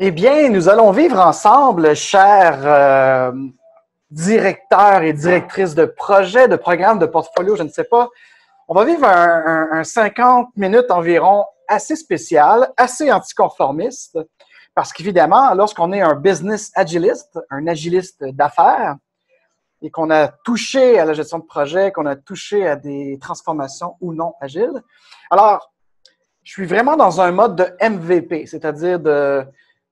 Eh bien, nous allons vivre ensemble, chers euh, directeurs et directrices de projets, de programmes, de portfolio, je ne sais pas. On va vivre un, 50 minutes environ assez spécial, assez anticonformiste, parce qu'évidemment, lorsqu'on est un business agiliste, un agiliste d'affaires, et qu'on a touché à la gestion de projet, qu'on a touché à des transformations ou non agiles, alors, je suis vraiment dans un mode de MVP, c'est-à-dire de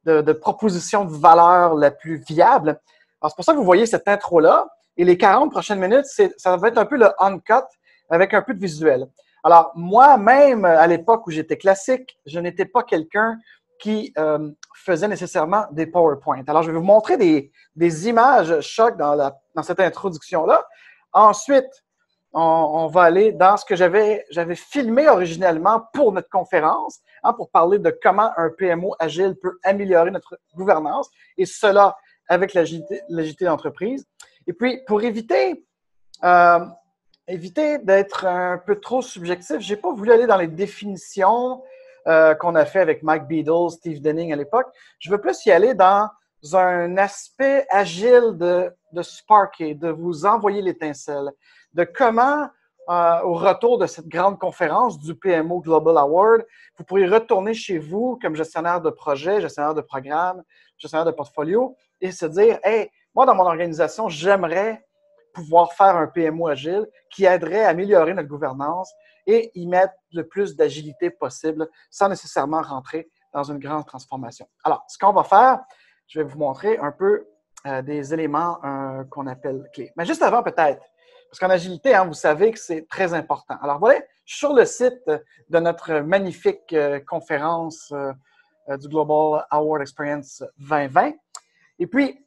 de, de proposition de valeur la plus viable. Alors, c'est pour ça que vous voyez cette intro-là. Et les 40 prochaines minutes, ça va être un peu le uncut » cut avec un peu de visuel. Alors, moi-même, à l'époque où j'étais classique, je n'étais pas quelqu'un qui euh, faisait nécessairement des PowerPoint. Alors, je vais vous montrer des, des images chocs dans, dans cette introduction-là. Ensuite, on, va aller dans ce que j'avais, filmé originellement pour notre conférence, hein, pour parler de comment un PMO agile peut améliorer notre gouvernance, et cela avec l'agilité, d'entreprise. Et puis, pour euh, éviter, d'être un peu trop subjectif, j'ai pas voulu aller dans les définitions euh, qu'on a fait avec Mike Beadle, Steve Denning à l'époque. Je veux plus y aller dans un aspect agile de, de de vous envoyer l'étincelle de comment, euh, au retour de cette grande conférence du PMO Global Award, vous pourrez retourner chez vous comme gestionnaire de projet, gestionnaire de programme, gestionnaire de portfolio et se dire, hey, moi, dans mon organisation, j'aimerais pouvoir faire un PMO agile qui aiderait à améliorer notre gouvernance et y mettre le plus d'agilité possible sans nécessairement rentrer dans une grande transformation. Alors, ce qu'on va faire, je vais vous montrer un peu euh, des éléments euh, qu'on appelle clés. Mais juste avant, peut-être, parce qu'en agilité, hein, vous savez que c'est très important. Alors voilà, sur le site de notre magnifique euh, conférence euh, euh, du Global Award Experience 2020. Et puis,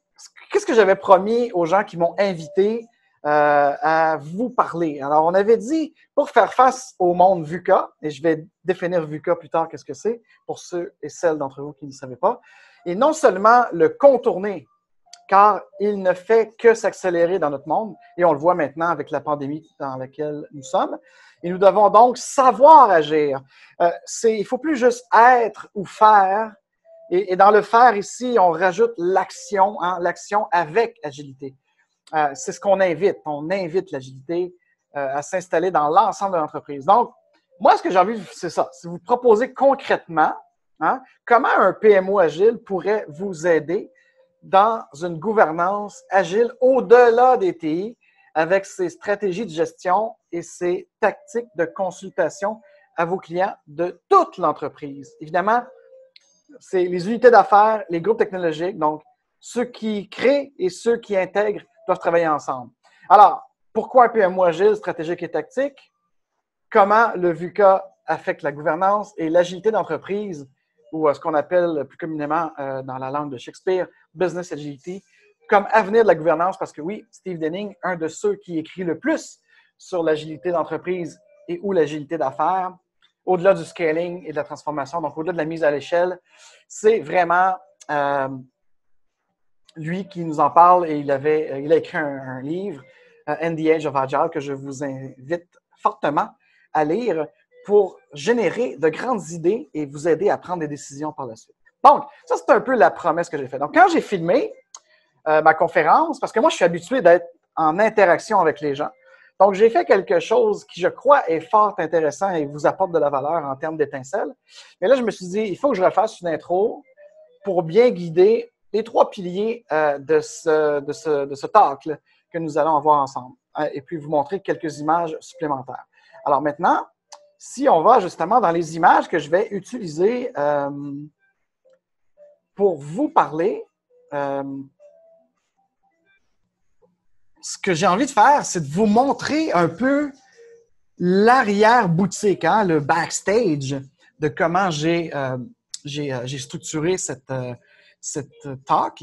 qu'est-ce que j'avais promis aux gens qui m'ont invité à vous parler? Alors, on avait dit, pour faire face au monde VUCA, et je vais définir VUCA plus tard, qu'est-ce que c'est, pour ceux et celles d'entre vous qui ne savaient pas, et non seulement le contourner, car il ne fait que s'accélérer dans notre monde, et on le voit maintenant avec la pandémie dans laquelle nous sommes. Et nous devons donc savoir agir. Euh, il ne faut plus juste être ou faire, et, dans le faire ici, on rajoute l'action, hein, l'action avec agilité. Euh, c'est ce qu'on invite, on invite l'agilité euh, à s'installer dans l'ensemble de l'entreprise. Donc, moi, ce que j'ai envie, c'est ça, Si vous proposez concrètement hein, comment un PMO agile pourrait vous aider dans une gouvernance agile au-delà des TI avec ses stratégies de gestion et ses tactiques de consultation à vos clients de toute l'entreprise. Évidemment, c'est les unités d'affaires, les groupes technologiques, donc ceux qui créent et ceux qui intègrent doivent travailler ensemble. Alors, pourquoi un PMO agile, stratégique et tactique? Comment le VUCA affecte la gouvernance et l'agilité d'entreprise? ou euh, ce qu'on appelle plus communément euh, dans la langue de Shakespeare, Business Agility, comme avenir de la gouvernance, parce que oui, Steve Denning, un de ceux qui écrit le plus sur l'agilité d'entreprise et ou l'agilité d'affaires, au-delà du scaling et de la transformation, donc au-delà de la mise à l'échelle, c'est vraiment euh, lui qui nous en parle et il, avait, il a écrit un, livre, NDA the Age of Agile, que je vous invite fortement à lire pour générer de grandes idées et vous aider à prendre des décisions par la suite. Donc, ça, c'est un peu la promesse que j'ai faite. Donc, quand j'ai filmé euh, ma conférence, parce que moi, je suis habitué d'être en interaction avec les gens. Donc, j'ai fait quelque chose qui, je crois, est fort intéressant et vous apporte de la valeur en termes d'étincelles. Mais là, je me suis dit, il faut que je refasse une intro pour bien guider les trois piliers euh, de, ce, de, ce, de talk que nous allons avoir ensemble hein, et puis vous montrer quelques images supplémentaires. Alors maintenant, si on va justement dans les images que je vais utiliser euh, pour vous parler, euh, ce que j'ai envie de faire, c'est de vous montrer un peu l'arrière-boutique, hein, le backstage de comment j'ai euh, structuré cette, cette talk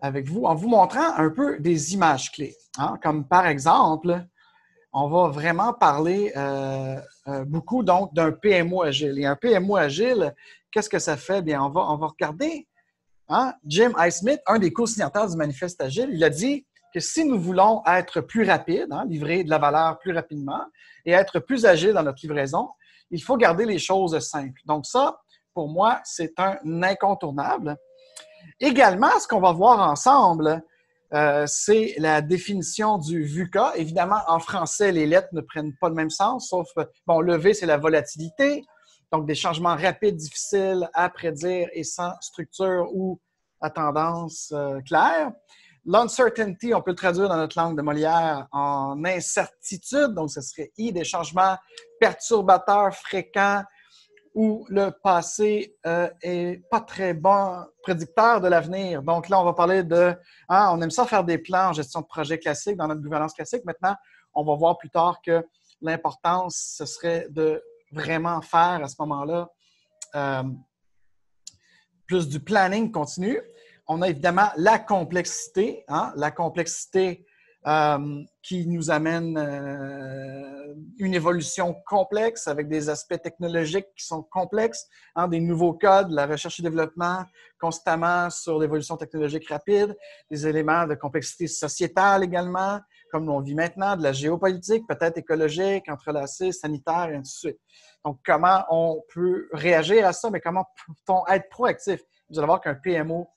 avec vous en vous montrant un peu des images clés. Hein. comme par exemple, on va vraiment parler euh, euh, beaucoup donc d'un PMO agile. Et un PMO agile, qu'est-ce que ça fait? Bien, on va, on va regarder. Hein? Jim Highsmith, un des co-signataires du manifeste agile, il a dit que si nous voulons être plus rapides, hein, livrer de la valeur plus rapidement et être plus agile dans notre livraison, il faut garder les choses simples. Donc ça, pour moi, c'est un incontournable. Également, ce qu'on va voir ensemble, euh, c'est la définition du VUCA. Évidemment, en français, les lettres ne prennent pas le même sens, sauf, euh, bon, le V, c'est la volatilité, donc des changements rapides, difficiles à prédire et sans structure ou à tendance euh, claire. L'uncertainty, on peut le traduire dans notre langue de Molière en incertitude, donc ce serait I, des changements perturbateurs fréquents, où le passé n'est euh, est pas très bon prédicteur de l'avenir. Donc là, on va parler de, hein, on aime ça faire des plans en gestion de projet classique dans notre gouvernance classique. Maintenant, on va voir plus tard que l'importance, ce serait de vraiment faire à ce moment-là euh, plus du planning continu. On a évidemment la complexité. Hein, la complexité euh, qui nous amène euh, une évolution complexe avec des aspects technologiques qui sont complexes, hein, des nouveaux codes, la recherche et développement constamment sur l'évolution technologique rapide, des éléments de complexité sociétale également, comme on vit maintenant, de la géopolitique, peut-être écologique, entrelacée, sanitaire, et ainsi de suite. Donc, comment on peut réagir à ça, mais comment peut-on être proactif? Vous allez voir qu'un PMO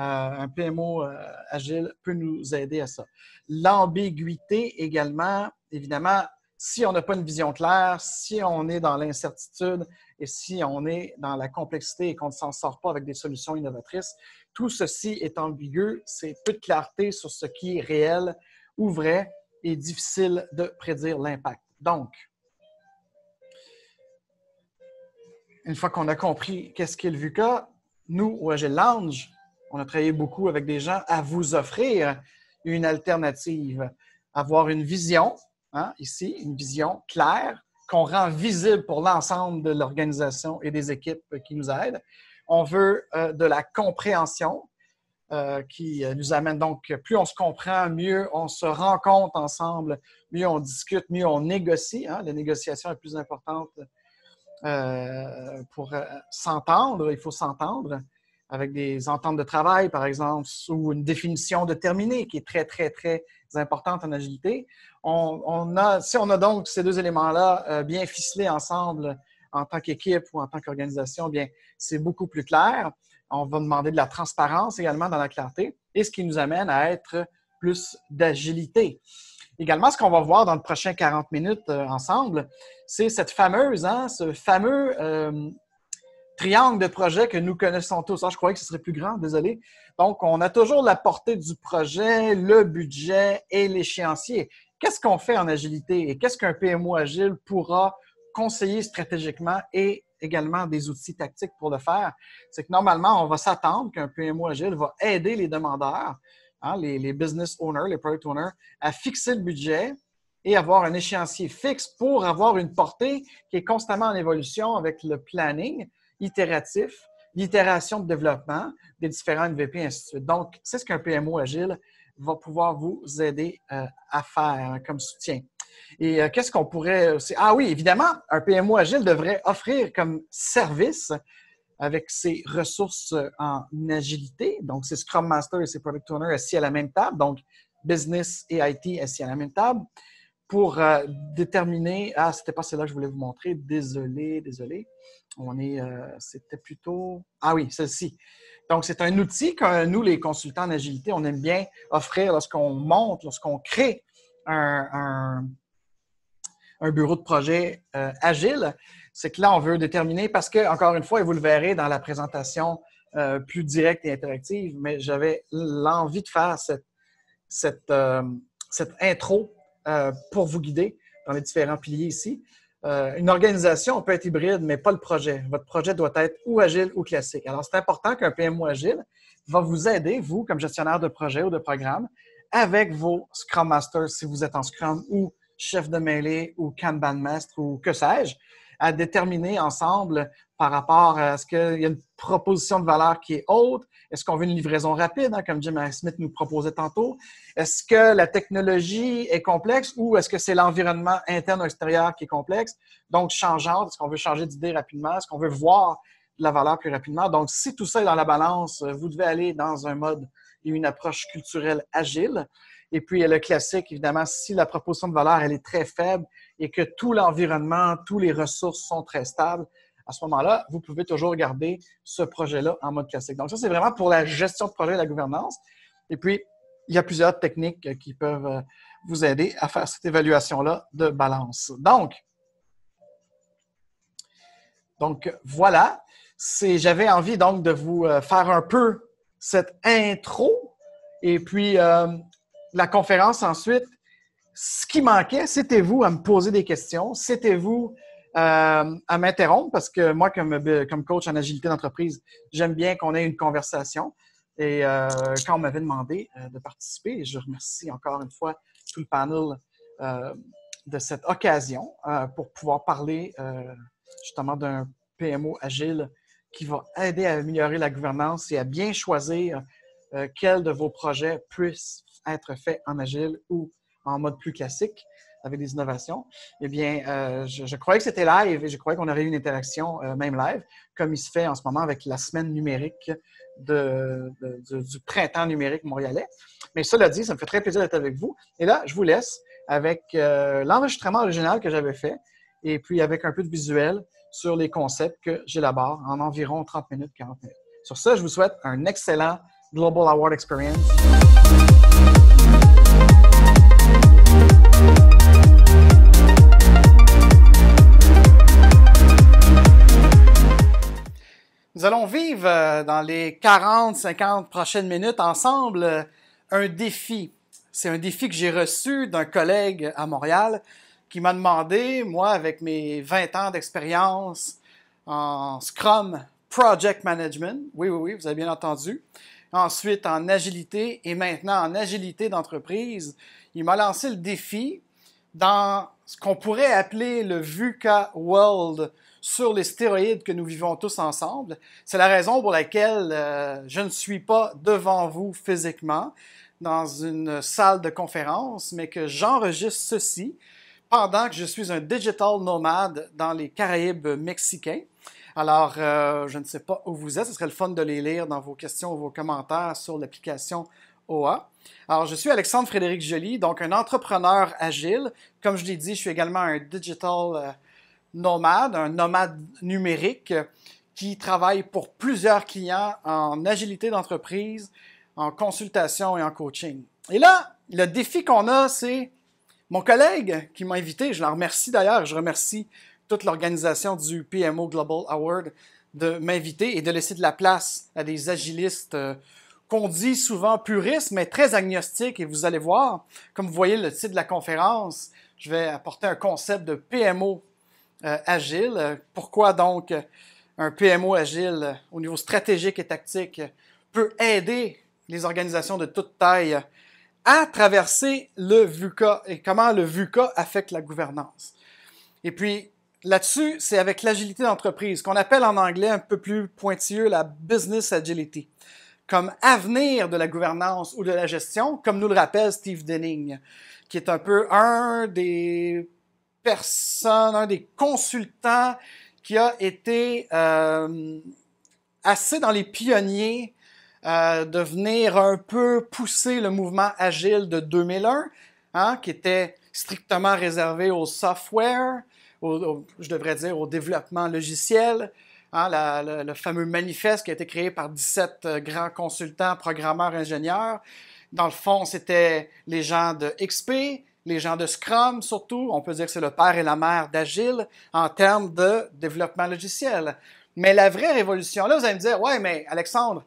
un PMO euh, agile peut nous aider à ça. L'ambiguïté également, évidemment, si on n'a pas une vision claire, si on est dans l'incertitude et si on est dans la complexité et qu'on ne s'en sort pas avec des solutions innovatrices, tout ceci est ambigu, c'est peu de clarté sur ce qui est réel ou vrai et difficile de prédire l'impact. Donc, une fois qu'on a compris qu'est-ce qu'est le VUCA, nous, au Agile Lounge, on a travaillé beaucoup avec des gens à vous offrir une alternative, avoir une vision, hein, ici, une vision claire qu'on rend visible pour l'ensemble de l'organisation et des équipes qui nous aident. On veut euh, de la compréhension euh, qui euh, nous amène donc, plus on se comprend, mieux on se rencontre ensemble, mieux on discute, mieux on négocie. Hein. la négociation est plus importante pour s'entendre, il faut s'entendre avec des ententes de travail, par exemple, ou une définition de terminé qui est très, très, très importante en agilité. On, a, si on a donc ces deux éléments-là euh, bien ficelés ensemble en tant qu'équipe ou en tant qu'organisation, bien, c'est beaucoup plus clair. On va demander de la transparence également dans la clarté et ce qui nous amène à être plus d'agilité. Également, ce qu'on va voir dans le prochain 40 minutes euh, ensemble, c'est cette fameuse, hein, ce fameux euh, triangle de projet que nous connaissons tous. Ah, je croyais que ce serait plus grand, désolé. Donc, on a toujours la portée du projet, le budget et l'échéancier. Qu'est-ce qu'on fait en agilité et qu'est-ce qu'un PMO agile pourra conseiller stratégiquement et également des outils tactiques pour le faire? C'est que normalement, on va s'attendre qu'un PMO agile va aider les demandeurs, hein, les, les business owners, les product owners, à fixer le budget, et avoir un échéancier fixe pour avoir une portée qui est constamment en évolution avec le planning, itératif, l'itération de développement des différents MVP, et ainsi de suite. Donc, c'est ce qu'un PMO agile va pouvoir vous aider euh, à faire hein, comme soutien. Et euh, qu'est-ce qu'on pourrait aussi... Ah oui, évidemment, un PMO agile devrait offrir comme service avec ses ressources en agilité. Donc, ses Scrum Master et ses Product Owner assis à la même table. Donc, business et IT assis à la même table pour euh, déterminer... Ah, c'était pas celle-là que je voulais vous montrer. Désolé, désolé. On est, euh, c'était plutôt. Ah oui, celle-ci. Donc, c'est un outil que nous, les consultants en agilité, on aime bien offrir lorsqu'on monte, lorsqu'on crée un, bureau de projet euh, agile. C'est que là, on veut déterminer parce que, encore une fois, et vous le verrez dans la présentation euh, plus directe et interactive, mais j'avais l'envie de faire cette intro pour vous guider dans les différents piliers ici. Euh, une organisation peut être hybride, mais pas le projet. Votre projet doit être ou agile ou classique. Alors, c'est important qu'un PMO agile va vous aider, vous, comme gestionnaire de projet ou de programme, avec vos Scrum Masters, si vous êtes en Scrum ou chef de mêlée ou Kanban Master ou que sais-je, à déterminer ensemble par rapport à ce qu'il y a une proposition de valeur qui est haute? Est-ce qu'on veut une livraison rapide, hein, comme Jim Smith nous proposait tantôt? Est-ce que la technologie est complexe ou est-ce que c'est l'environnement interne ou extérieur qui est complexe? Donc, changeant, est-ce qu'on veut changer d'idée rapidement? Est-ce qu'on veut voir la valeur plus rapidement? Donc, si tout ça est dans la balance, vous devez aller dans un mode et une approche culturelle agile. Et puis, il y a le classique, évidemment, si la proposition de valeur elle est très faible et que tout l'environnement, tous les ressources sont très stables, à ce moment-là, vous pouvez toujours garder ce projet-là en mode classique. Donc, ça, c'est vraiment pour la gestion de projet et la gouvernance. Et puis, il y a plusieurs techniques qui peuvent euh, vous aider à faire cette évaluation-là de balance. Donc, donc voilà, j'avais envie donc de vous euh, faire un peu cette intro et puis euh, la conférence ensuite. Ce qui manquait, c'était vous à me poser des questions, c'était vous euh, à m'interrompre parce que moi, euh, comme, coach en agilité d'entreprise, j'aime bien qu'on ait une conversation. Et euh, quand on m'avait demandé de participer, je remercie encore une fois tout le panel de cette occasion pour pouvoir parler justement d'un PMO agile qui va aider à améliorer la gouvernance et à bien choisir quel de vos projets puisse être fait en agile ou en mode plus classique avec des innovations, eh bien, euh, je, croyais que c'était live et je croyais qu'on aurait eu une interaction euh, même live, comme il se fait en ce moment avec la semaine numérique de, du, printemps numérique montréalais. Mais cela dit, ça me fait très plaisir d'être avec vous. Et là, je vous laisse avec euh, l'enregistrement original que j'avais fait et puis avec un peu de visuel sur les concepts que j'élabore en environ 30 minutes, 40 minutes. Sur ce, je vous souhaite un excellent Global Award Experience. Nous allons vivre euh, dans les 40, 50 prochaines minutes ensemble euh, un défi. C'est un défi que j'ai reçu d'un collègue à Montréal qui m'a demandé, moi, avec mes 20 ans d'expérience en Scrum Project Management, oui, oui, oui, vous avez bien entendu, ensuite en agilité et maintenant en agilité d'entreprise, il m'a lancé le défi dans ce qu'on pourrait appeler le VUCA World, sur les stéroïdes que nous vivons tous ensemble. C'est la raison pour laquelle euh, je ne suis pas devant vous physiquement dans une salle de conférence, mais que j'enregistre ceci pendant que je suis un digital nomade dans les Caraïbes mexicains. Alors, euh, je ne sais pas où vous êtes, ce serait le fun de les lire dans vos questions ou vos commentaires sur l'application OA. Alors, je suis Alexandre Frédéric Joly, donc un entrepreneur agile. Comme je l'ai dit, je suis également un digital euh, nomade, un nomade numérique euh, qui travaille pour plusieurs clients en agilité d'entreprise, en consultation et en coaching. Et là, le défi qu'on a, c'est mon collègue qui m'a invité, je la remercie d'ailleurs, je remercie toute l'organisation du PMO Global Award de m'inviter et de laisser de la place à des agilistes euh, qu'on dit souvent puristes, mais très agnostiques. Et vous allez voir, comme vous voyez le titre de la conférence, je vais apporter un concept de PMO euh, agile. Pourquoi donc un PMO agile au niveau stratégique et tactique peut aider les organisations de toute taille à traverser le VUCA et comment le VUCA affecte la gouvernance. Et puis là-dessus, c'est avec l'agilité d'entreprise, qu'on appelle en anglais un peu plus pointilleux la business agility, comme avenir de la gouvernance ou de la gestion, comme nous le rappelle Steve Denning, qui est un peu un des personne, un des consultants qui a été euh, assez dans les pionniers euh, de venir un peu pousser le mouvement agile de 2001, hein, qui était strictement réservé au software, je devrais dire au développement logiciel. Hein, le, fameux manifeste qui a été créé par 17 euh, grands consultants, programmeurs, ingénieurs. Dans le fond, c'était les gens de XP, les gens de Scrum surtout, on peut dire que c'est le père et la mère d'Agile en termes de développement logiciel. Mais la vraie révolution, là, vous allez me dire, ouais, mais Alexandre,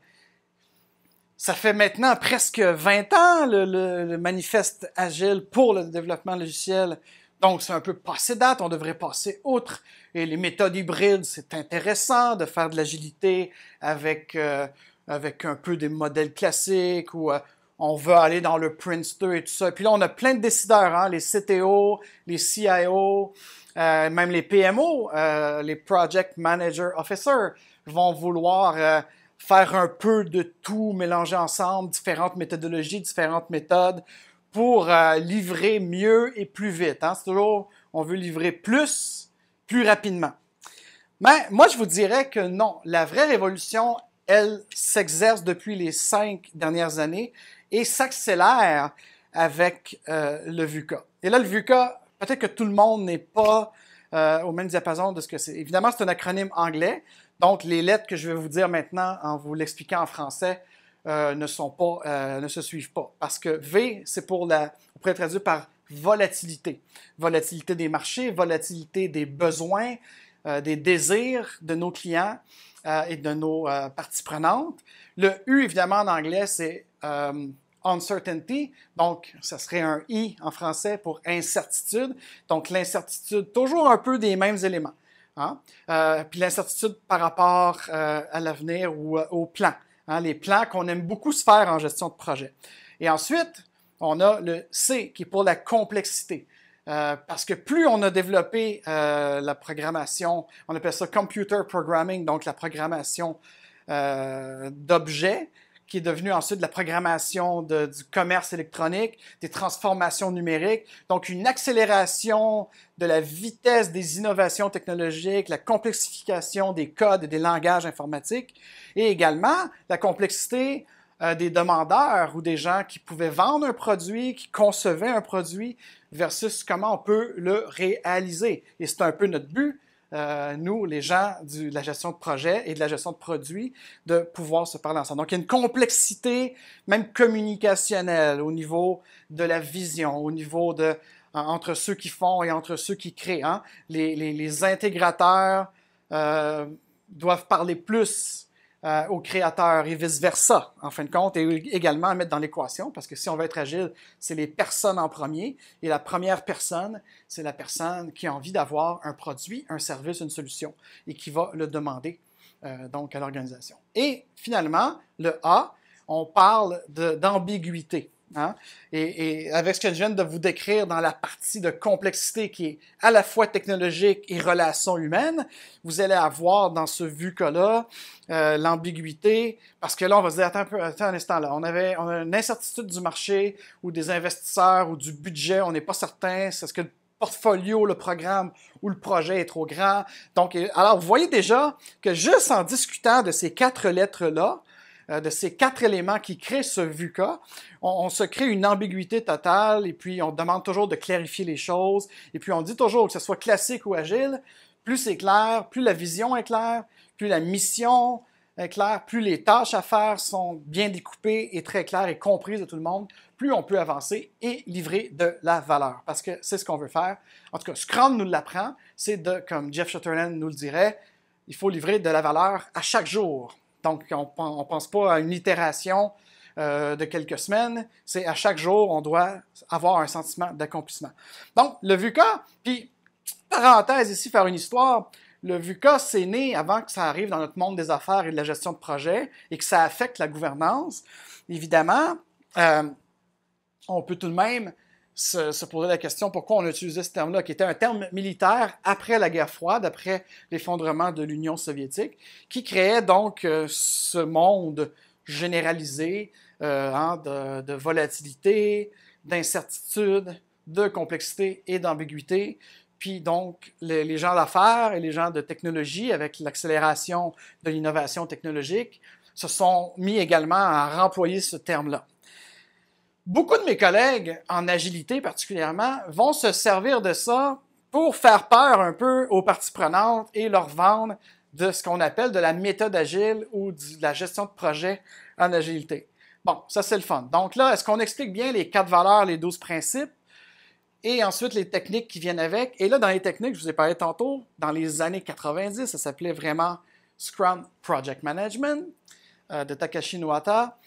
ça fait maintenant presque 20 ans le, manifeste Agile pour le développement logiciel. Donc, c'est un peu passé date, on devrait passer outre. Et les méthodes hybrides, c'est intéressant de faire de l'agilité avec, euh, avec un peu des modèles classiques ou euh, on veut aller dans le Prince 2 et tout ça. puis là, on a plein de décideurs, hein, les CTO, les CIO, euh, même les PMO, euh, les Project Manager Officer, vont vouloir euh, faire un peu de tout, mélanger ensemble différentes méthodologies, différentes méthodes pour livrer mieux et plus vite. Hein. C'est toujours, on veut livrer plus, plus rapidement. Mais moi, je vous dirais que non, la vraie révolution, elle s'exerce depuis les cinq dernières années et s'accélère avec euh, le VUCA. Et là, le VUCA, peut-être que tout le monde n'est pas euh, au même diapason de ce que c'est. Évidemment, c'est un acronyme anglais, donc les lettres que je vais vous dire maintenant en vous l'expliquant en français euh, ne, sont pas, ne se suivent pas. Parce que V, c'est pour la, on pourrait traduire par volatilité. Volatilité des marchés, volatilité des besoins, des désirs de nos clients et de nos parties prenantes. Le U, évidemment, en anglais, c'est uncertainty, donc ça serait un i en français pour incertitude, donc l'incertitude, toujours un peu des mêmes éléments. Hein? Euh, puis l'incertitude par rapport euh, à l'avenir ou euh, aux plans, hein. les plans qu'on aime beaucoup se faire en gestion de projet. Et ensuite, on a le C qui est pour la complexité. parce que plus on a développé la programmation, on appelle ça computer programming, donc la programmation d'objets, qui est devenu ensuite de la programmation du commerce électronique, des transformations numériques. Donc, une accélération de la vitesse des innovations technologiques, la complexification des codes et des langages informatiques, et également la complexité euh, des demandeurs ou des gens qui pouvaient vendre un produit, qui concevaient un produit, versus comment on peut le réaliser. Et c'est un peu notre but, euh, nous, les gens de la gestion de projet et de la gestion de produits, de pouvoir se parler ensemble. Donc, il y a une complexité, même communicationnelle, au niveau de la vision, au niveau de entre ceux qui font et entre ceux qui créent. Hein. Les, intégrateurs euh, doivent parler plus euh, au créateur et vice-versa, en fin de compte, et également à mettre dans l'équation, parce que si on veut être agile, c'est les personnes en premier, et la première personne, c'est la personne qui a envie d'avoir un produit, un service, une solution, et qui va le demander euh, donc à l'organisation. Et finalement, le A, on parle d'ambiguïté. Hein? Et, avec ce que je viens de vous décrire dans la partie de complexité qui est à la fois technologique et relation humaine, vous allez avoir dans ce vu cas-là euh, l'ambiguïté, parce que là, on va se dire, attends un, instant, là, on, avait, a une incertitude du marché ou des investisseurs ou du budget, on n'est pas certain, c'est ce que le portfolio, le programme ou le projet est trop grand. Donc, alors, vous voyez déjà que juste en discutant de ces quatre lettres-là, euh, de ces quatre éléments qui créent ce VUCA, on, se crée une ambiguïté totale et puis on demande toujours de clarifier les choses. Et puis on dit toujours que ce soit classique ou agile, plus c'est clair, plus la vision est claire, plus la mission est claire, plus les tâches à faire sont bien découpées et très claires et comprises de tout le monde, plus on peut avancer et livrer de la valeur. Parce que c'est ce qu'on veut faire. En tout cas, Scrum nous l'apprend. C'est de, comme Jeff Shutterland nous le dirait, il faut livrer de la valeur à chaque jour. Donc, on ne pense pas à une itération euh, de quelques semaines. C'est à chaque jour, on doit avoir un sentiment d'accomplissement. Donc, le VUCA, puis parenthèse ici, faire une histoire, le VUCA, c'est né avant que ça arrive dans notre monde des affaires et de la gestion de projet et que ça affecte la gouvernance. Évidemment, euh, on peut tout de même se, se poser la question pourquoi on utilisait ce terme-là, qui était un terme militaire après la guerre froide, après l'effondrement de l'Union soviétique, qui créait donc euh, ce monde généralisé euh, hein, de, volatilité, d'incertitude, de complexité et d'ambiguïté. Puis donc, les, les gens d'affaires et les gens de technologie, avec l'accélération de l'innovation technologique, se sont mis également à remployer ce terme-là. Beaucoup de mes collègues, en agilité particulièrement, vont se servir de ça pour faire peur un peu aux parties prenantes et leur vendre de ce qu'on appelle de la méthode agile ou de la gestion de projet en agilité. Bon, ça c'est le fun. Donc là, est-ce qu'on explique bien les quatre valeurs, les douze principes et ensuite les techniques qui viennent avec? Et là, dans les techniques, je vous ai parlé tantôt, dans les années 90, ça s'appelait vraiment Scrum Project Management euh, de Takashi Nuata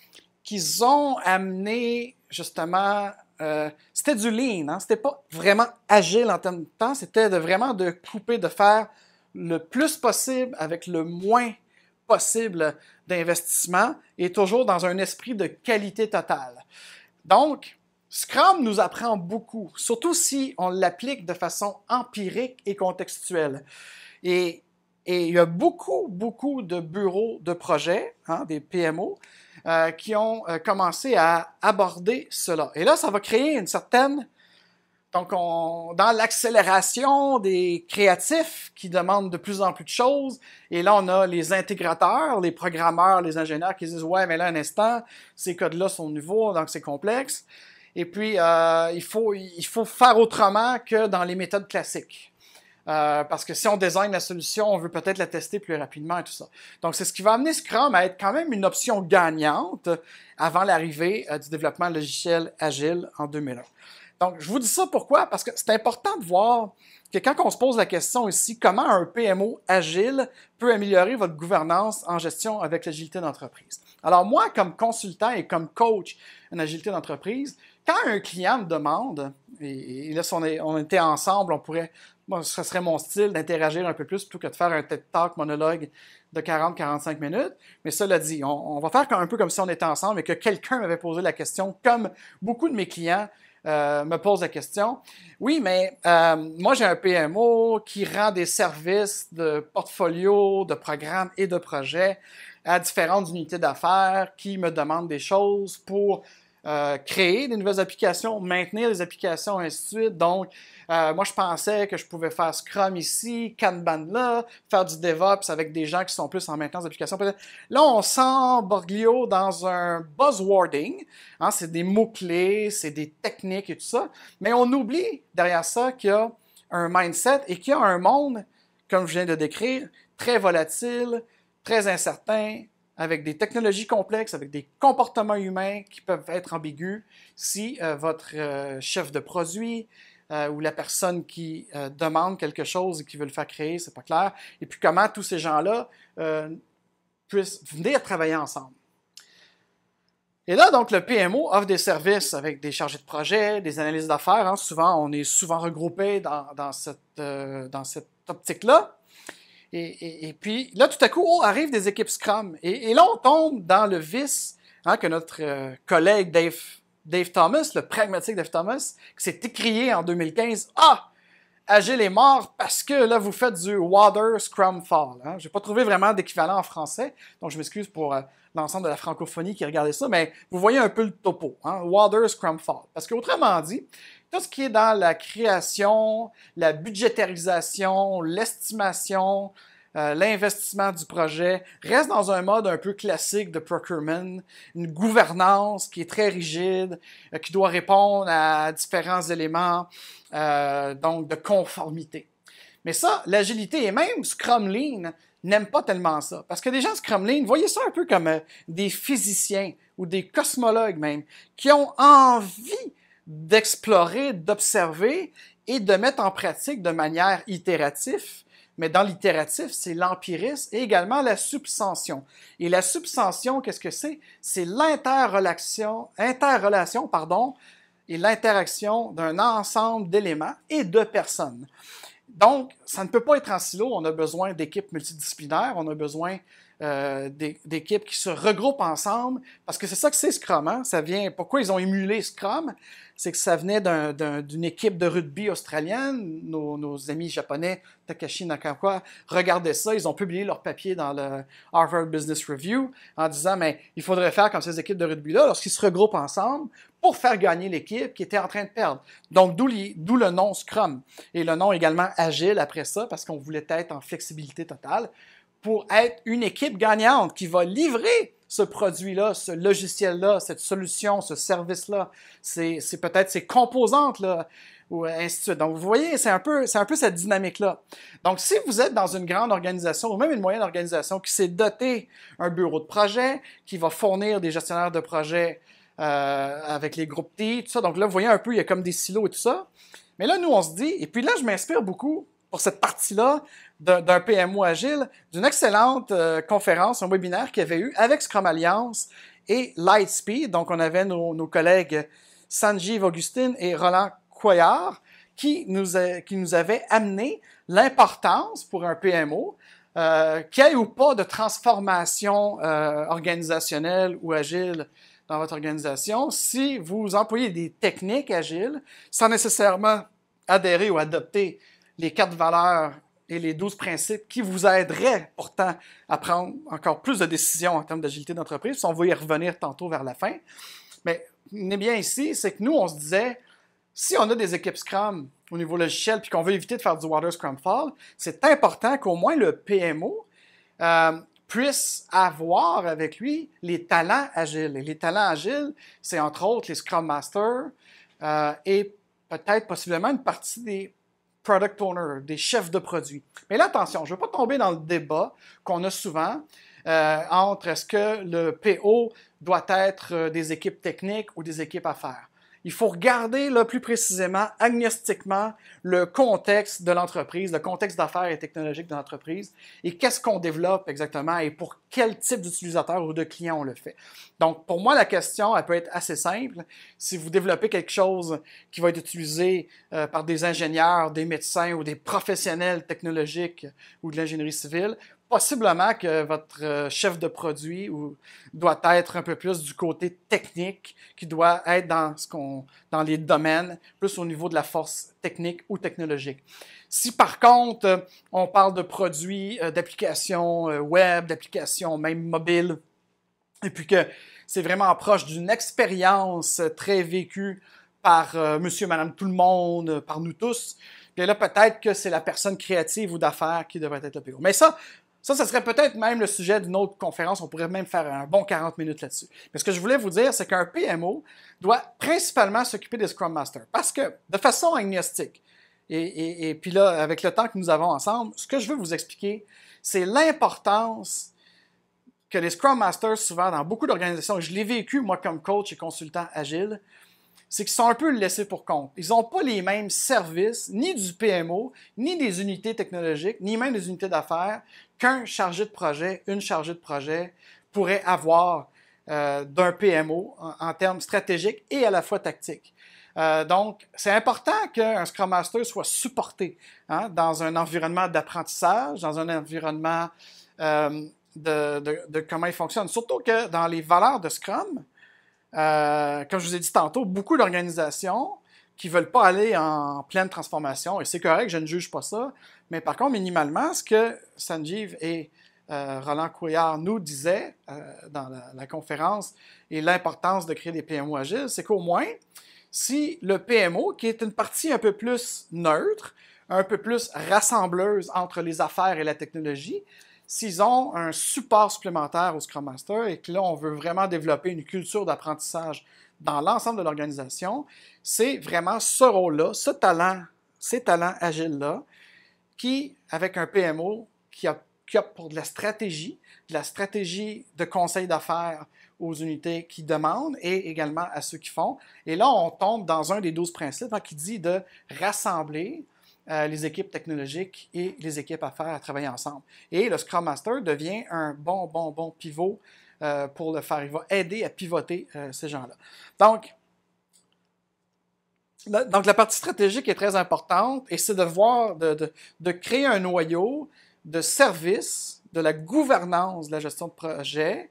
qu'ils ont amené justement. Euh, c'était du lean, hein? c'était pas vraiment agile en termes de temps, c'était vraiment de couper, de faire le plus possible avec le moins possible d'investissement et toujours dans un esprit de qualité totale. Donc, Scrum nous apprend beaucoup, surtout si on l'applique de façon empirique et contextuelle. Et, il y a beaucoup, beaucoup de bureaux de projets, hein, des PMO, euh, qui ont euh, commencé à aborder cela. Et là, ça va créer une certaine... Donc, dans l'accélération des créatifs qui demandent de plus en plus de choses, et là, on a les intégrateurs, les programmeurs, les ingénieurs qui disent, ouais, mais là, un instant, ces codes-là sont nouveaux, donc c'est complexe. Et puis, euh, il, faut, il faut faire autrement que dans les méthodes classiques. Euh, parce que si on désigne la solution, on veut peut-être la tester plus rapidement et tout ça. Donc, c'est ce qui va amener Scrum à être quand même une option gagnante avant l'arrivée euh, du développement logiciel agile en 2001. Donc, je vous dis ça pourquoi? Parce que c'est important de voir que quand on se pose la question ici, comment un PMO agile peut améliorer votre gouvernance en gestion avec l'agilité d'entreprise? Alors, moi, comme consultant et comme coach en agilité d'entreprise, quand un client me demande, et, là, si on, était ensemble, on pourrait ce serait mon style d'interagir un peu plus plutôt que de faire un TED Talk monologue de 40-45 minutes. Mais cela dit, on, va faire un peu comme si on était ensemble et que quelqu'un m'avait posé la question, comme beaucoup de mes clients euh, me posent la question. Oui, mais euh, moi, j'ai un PMO qui rend des services de portfolio, de programmes et de projets à différentes unités d'affaires qui me demandent des choses pour euh, créer des nouvelles applications, maintenir les applications, ainsi de suite. Donc, euh, moi, je pensais que je pouvais faire Scrum ici, Kanban là, faire du DevOps avec des gens qui sont plus en maintenance d'applications. Là, on sent Borglio dans un buzzwording. Hein, c'est des mots-clés, c'est des techniques et tout ça. Mais on oublie derrière ça qu'il y a un mindset et qu'il y a un monde, comme je viens de décrire, très volatile, très incertain, avec des technologies complexes, avec des comportements humains qui peuvent être ambigus, si euh, votre euh, chef de produit euh, ou la personne qui demande quelque chose et qui veut le faire créer, c'est pas clair, et puis comment tous ces gens-là puissent venir travailler ensemble. Et là, donc, le PMO offre des services avec des chargés de projet, des analyses d'affaires. Hein. souvent, on est souvent regroupé dans cette optique-là. Et, puis là, tout à coup, oh, arrivent des équipes Scrum. Et, là, on tombe dans le vice hein, que notre euh, collègue Dave, Dave Thomas, le pragmatique Dave Thomas, qui s'est écrié en 2015 Ah, Agile est mort parce que là, vous faites du Water Scrum Fall. Hein. Je n'ai pas trouvé vraiment d'équivalent en français, donc je m'excuse pour euh, l'ensemble de la francophonie qui regardait ça, mais vous voyez un peu le topo hein, Water Scrum Fall. Parce qu'autrement dit, tout ce qui est dans la création, la budgétarisation, l'estimation, euh, l'investissement du projet reste dans un mode un peu classique de procurement, une gouvernance qui est très rigide, euh, qui doit répondre à différents éléments euh, donc de conformité. Mais ça, l'agilité et même Scrum Lean n'aiment pas tellement ça. Parce que des gens de Scrum Lean, voyez ça un peu comme des physiciens ou des cosmologues même, qui ont envie d'explorer, d'observer et de mettre en pratique de manière itérative. Mais dans l'itératif, c'est l'empirisme et également la substantion. Et la substantion, qu'est-ce que c'est? C'est l'interrelation, interrelation, pardon, et l'interaction d'un ensemble d'éléments et de personnes. Donc, ça ne peut pas être en silo. On a besoin d'équipes multidisciplinaires, on a besoin euh, d'équipes qui se regroupent ensemble, parce que c'est ça que c'est Scrum. Hein, ça vient, pourquoi ils ont émulé Scrum? C'est que ça venait d'une équipe de rugby australienne. Nos, amis japonais, Takashi Nakakawa, regardaient ça. Ils ont publié leur papier dans le Harvard Business Review en disant, mais il faudrait faire comme ces équipes de rugby-là, lorsqu'ils se regroupent ensemble, pour faire gagner l'équipe qui était en train de perdre. Donc, d'où le nom Scrum. Et le nom également Agile après ça, parce qu'on voulait être en flexibilité totale pour être une équipe gagnante qui va livrer ce produit-là, ce logiciel-là, cette solution, ce service-là, c'est peut-être ces composantes-là, ou ainsi de suite. Donc, vous voyez, c'est un peu, un peu cette dynamique-là. Donc, si vous êtes dans une grande organisation ou même une moyenne organisation qui s'est dotée un bureau de projet, qui va fournir des gestionnaires de projet euh, avec les groupes T, tout ça, donc là, vous voyez un peu, il y a comme des silos et tout ça. Mais là, nous, on se dit, et puis là, je m'inspire beaucoup pour cette partie-là d'un PMO agile, d'une excellente euh, conférence, un webinaire qu'il y avait eu avec Scrum Alliance et Lightspeed. Donc, on avait nos, collègues Sanjeev Augustine et Roland Coyard qui nous, avaient amené l'importance pour un PMO euh, qu'il y ait ou pas de transformation euh, organisationnelle ou agile dans votre organisation. Si vous employez des techniques agiles sans nécessairement adhérer ou adopter les quatre valeurs et les douze principes qui vous aideraient pourtant à prendre encore plus de décisions en termes d'agilité d'entreprise. On va y revenir tantôt vers la fin. Mais n'est bien ici, c'est que nous, on se disait, si on a des équipes Scrum au niveau logiciel puis qu'on veut éviter de faire du Water Scrum Fall, c'est important qu'au moins le PMO euh, puisse avoir avec lui les talents agiles. Et les talents agiles, c'est entre autres les Scrum Masters euh, et peut-être possiblement une partie des product Owner, des chefs de produits. Mais là, attention, je ne veux pas tomber dans le débat qu'on a souvent euh, entre est-ce que le PO doit être euh, des équipes techniques ou des équipes affaires il faut regarder le plus précisément, agnostiquement, le contexte de l'entreprise, le contexte d'affaires et technologique de l'entreprise et qu'est-ce qu'on développe exactement et pour quel type d'utilisateur ou de client on le fait. Donc, pour moi, la question, elle peut être assez simple. Si vous développez quelque chose qui va être utilisé euh, par des ingénieurs, des médecins ou des professionnels technologiques ou de l'ingénierie civile, possiblement que votre euh, chef de produit ou, doit être un peu plus du côté technique, qui doit être dans, ce qu'on, dans les domaines, plus au niveau de la force technique ou technologique. Si par contre, euh, on parle de produits, euh, d'applications web, d'applications même mobiles, et puis que c'est vraiment proche d'une expérience très vécue par monsieur, madame, tout le monde, par nous tous, puis là, peut-être que c'est la personne créative ou d'affaires qui devrait être le plus Mais ça, ça, ça serait peut-être même le sujet d'une autre conférence. On pourrait même faire un bon 40 minutes là-dessus. Mais ce que je voulais vous dire, c'est qu'un PMO doit principalement s'occuper des Scrum Masters. Parce que, de façon agnostique, et, et, puis là, avec le temps que nous avons ensemble, ce que je veux vous expliquer, c'est l'importance que les Scrum Masters, souvent dans beaucoup d'organisations, je l'ai vécu moi comme coach et consultant agile, c'est qu'ils sont un peu laissés pour compte. Ils n'ont pas les mêmes services, ni du PMO, ni des unités technologiques, ni même des unités d'affaires qu'un chargé de projet, une chargée de projet pourrait avoir euh, d'un PMO en, termes stratégiques et à la fois tactiques. Euh, donc, c'est important qu'un Scrum Master soit supporté hein, dans un environnement d'apprentissage, dans un environnement euh, de, comment il fonctionne. Surtout que dans les valeurs de Scrum, euh, comme je vous ai dit tantôt, beaucoup d'organisations qui veulent pas aller en pleine transformation, et c'est correct, je ne juge pas ça, mais par contre, minimalement, ce que Sanjeev et euh, Roland Couillard nous disaient euh, dans la, la, conférence et l'importance de créer des PMO agiles, c'est qu'au moins, si le PMO, qui est une partie un peu plus neutre, un peu plus rassembleuse entre les affaires et la technologie, S'ils ont un support supplémentaire au Scrum Master et que là, on veut vraiment développer une culture d'apprentissage dans l'ensemble de l'organisation, c'est vraiment ce rôle-là, ce talent, ces talents agiles-là, qui, avec un PMO qui a, pour de la stratégie, de la stratégie de conseil d'affaires aux unités qui demandent et également à ceux qui font. Et là, on tombe dans un des douze principes hein, qui dit de rassembler, euh, les équipes technologiques et les équipes affaires à travailler ensemble. Et le Scrum Master devient un bon, bon, bon pivot euh, pour le faire. Il va aider à pivoter euh, ces gens-là. Donc, la, donc, la partie stratégique est très importante et c'est de voir, de, créer un noyau de service, de la gouvernance de la gestion de projet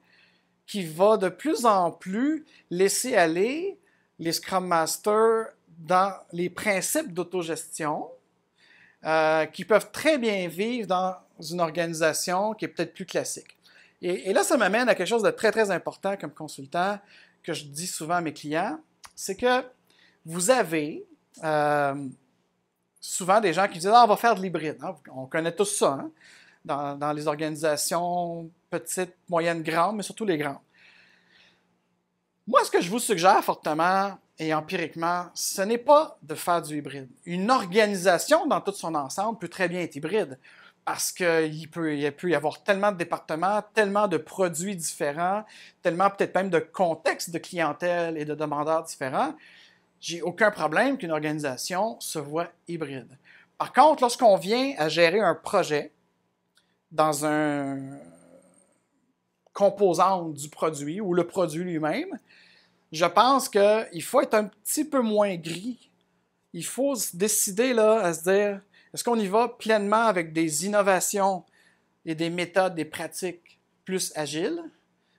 qui va de plus en plus laisser aller les Scrum Masters dans les principes d'autogestion euh, qui peuvent très bien vivre dans une organisation qui est peut-être plus classique. Et, là, ça m'amène à quelque chose de très, très important comme consultant que je dis souvent à mes clients, c'est que vous avez euh, souvent des gens qui disent ah, on va faire de l'hybride. Hein. On connaît tous ça hein, dans, dans, les organisations petites, moyennes, grandes, mais surtout les grandes. Moi, ce que je vous suggère fortement et empiriquement, ce n'est pas de faire du hybride. Une organisation dans tout son ensemble peut très bien être hybride parce qu'il peut, il y avoir tellement de départements, tellement de produits différents, tellement peut-être même de contextes de clientèle et de demandeurs différents. J'ai aucun problème qu'une organisation se voit hybride. Par contre, lorsqu'on vient à gérer un projet dans un composant du produit ou le produit lui-même, je pense qu'il faut être un petit peu moins gris. Il faut se décider là, à se dire, est-ce qu'on y va pleinement avec des innovations et des méthodes, des pratiques plus agiles?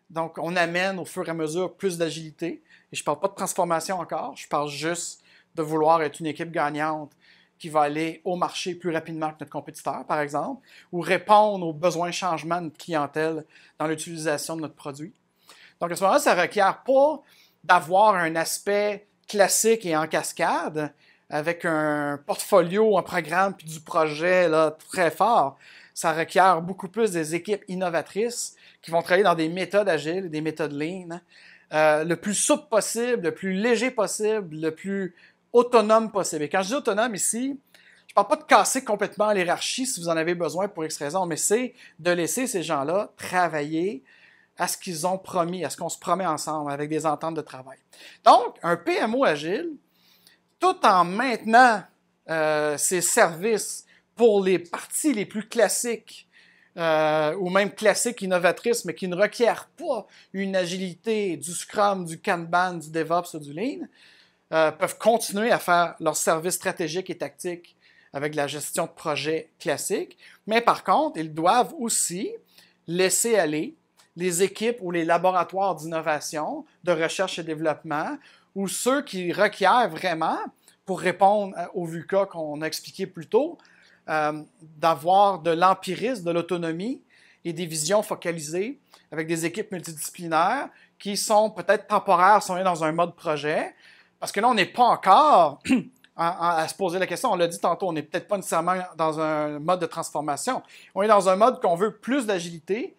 Donc, on amène au fur et à mesure plus d'agilité. Et je ne parle pas de transformation encore, je parle juste de vouloir être une équipe gagnante qui va aller au marché plus rapidement que notre compétiteur, par exemple, ou répondre aux besoins de changement de clientèle dans l'utilisation de notre produit. Donc, à ce moment-là, ça ne requiert pas d'avoir un aspect classique et en cascade, avec un portfolio, un programme puis du projet là, très fort. Ça requiert beaucoup plus des équipes innovatrices qui vont travailler dans des méthodes agiles, des méthodes lean, euh, le plus souple possible, le plus léger possible, le plus autonome possible. Et quand je dis autonome ici, je ne parle pas de casser complètement l'hierarchie si vous en avez besoin pour X raison, mais c'est de laisser ces gens-là travailler à ce qu'ils ont promis, à ce qu'on se promet ensemble avec des ententes de travail. Donc, un PMO agile, tout en maintenant euh, ses services pour les parties les plus classiques euh, ou même classiques innovatrices, mais qui ne requièrent pas une agilité du Scrum, du Kanban, du DevOps ou du Lean, euh, peuvent continuer à faire leurs services stratégiques et tactiques avec la gestion de projets classiques. Mais par contre, ils doivent aussi laisser aller les équipes ou les laboratoires d'innovation, de recherche et développement, ou ceux qui requièrent vraiment, pour répondre euh, au VUCA qu'on a expliqué plus tôt, euh, d'avoir de l'empirisme, de l'autonomie et des visions focalisées avec des équipes multidisciplinaires qui sont peut-être temporaires, sont dans un mode projet, parce que là, on n'est pas encore à, à, se poser la question. On l'a dit tantôt, on n'est peut-être pas nécessairement dans un mode de transformation. On est dans un mode qu'on veut plus d'agilité,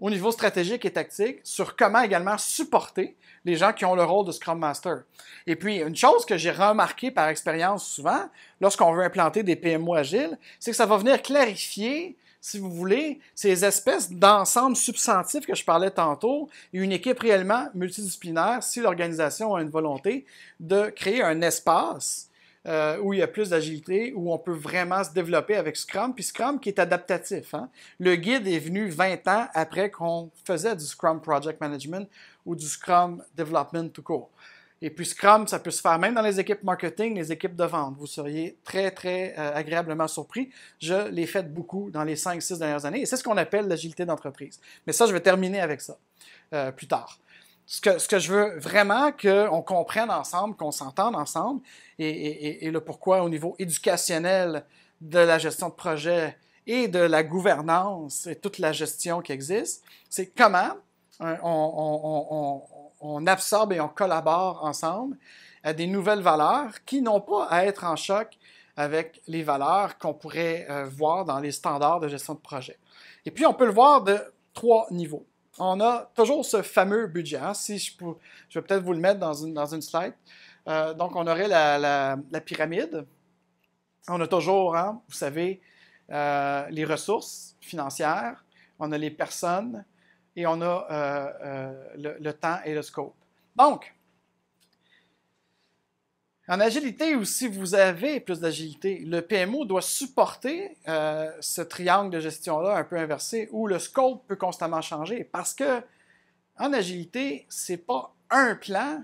au niveau stratégique et tactique sur comment également supporter les gens qui ont le rôle de Scrum Master. Et puis, une chose que j'ai remarqué par expérience souvent, lorsqu'on veut implanter des PMO agiles, c'est que ça va venir clarifier si vous voulez, ces espèces d'ensembles substantifs que je parlais tantôt, et une équipe réellement multidisciplinaire, si l'organisation a une volonté de créer un espace euh, où il y a plus d'agilité, où on peut vraiment se développer avec Scrum, puis Scrum qui est adaptatif. Hein. Le guide est venu 20 ans après qu'on faisait du Scrum Project Management ou du Scrum Development tout court. Et puis Scrum, ça peut se faire même dans les équipes marketing, les équipes de vente. Vous seriez très, très euh, agréablement surpris. Je l'ai fait beaucoup dans les 5-6 dernières années et c'est ce qu'on appelle l'agilité d'entreprise. Mais ça, je vais terminer avec ça euh, plus tard ce que, je veux vraiment qu'on comprenne ensemble, qu'on s'entende ensemble, et, le pourquoi au niveau éducationnel de la gestion de projet et de la gouvernance et toute la gestion qui existe, c'est comment euh, on, on, absorbe et on collabore ensemble à des nouvelles valeurs qui n'ont pas à être en choc avec les valeurs qu'on pourrait euh, voir dans les standards de gestion de projet. Et puis, on peut le voir de trois niveaux on a toujours ce fameux budget. Hein. Si je, peux, je vais peut-être vous le mettre dans une, slide. Euh, donc, on aurait la, pyramide. On a toujours, hein, vous savez, euh, les ressources financières, on a les personnes et on a euh, le, le temps et le scope. Donc, en agilité aussi, vous avez plus d'agilité. Le PMO doit supporter euh, ce triangle de gestion-là un peu inversé où le scope peut constamment changer parce que en agilité, c'est pas un plan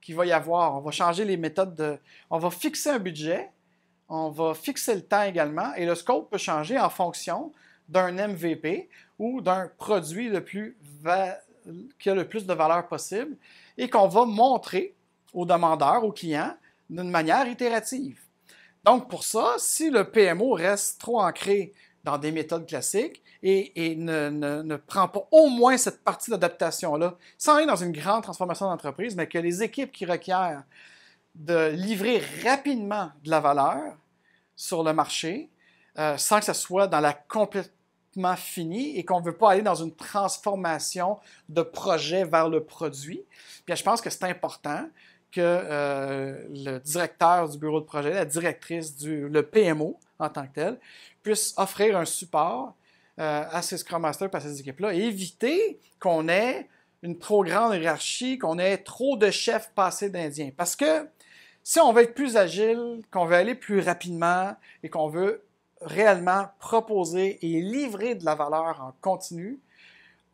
qu'il va y avoir. On va changer les méthodes de. On va fixer un budget, on va fixer le temps également et le scope peut changer en fonction d'un MVP ou d'un produit le plus qui a le plus de valeur possible et qu'on va montrer aux demandeurs, aux clients, d'une manière itérative. Donc, pour ça, si le PMO reste trop ancré dans des méthodes classiques et, ne, prend pas au moins cette partie d'adaptation-là, sans aller dans une grande transformation d'entreprise, mais que les équipes qui requièrent de livrer rapidement de la valeur sur le marché, euh, sans que ce soit dans la complètement finie et qu'on ne veut pas aller dans une transformation de projet vers le produit. Bien, je pense que c'est important que euh, le directeur du bureau de projet, la directrice du le PMO en tant que tel, puisse offrir un support euh, à ces Scrum Masters, à ces équipes-là, et éviter qu'on ait une trop grande hiérarchie, qu'on ait trop de chefs passés d'Indiens. Parce que si on veut être plus agile, qu'on veut aller plus rapidement et qu'on veut réellement proposer et livrer de la valeur en continu,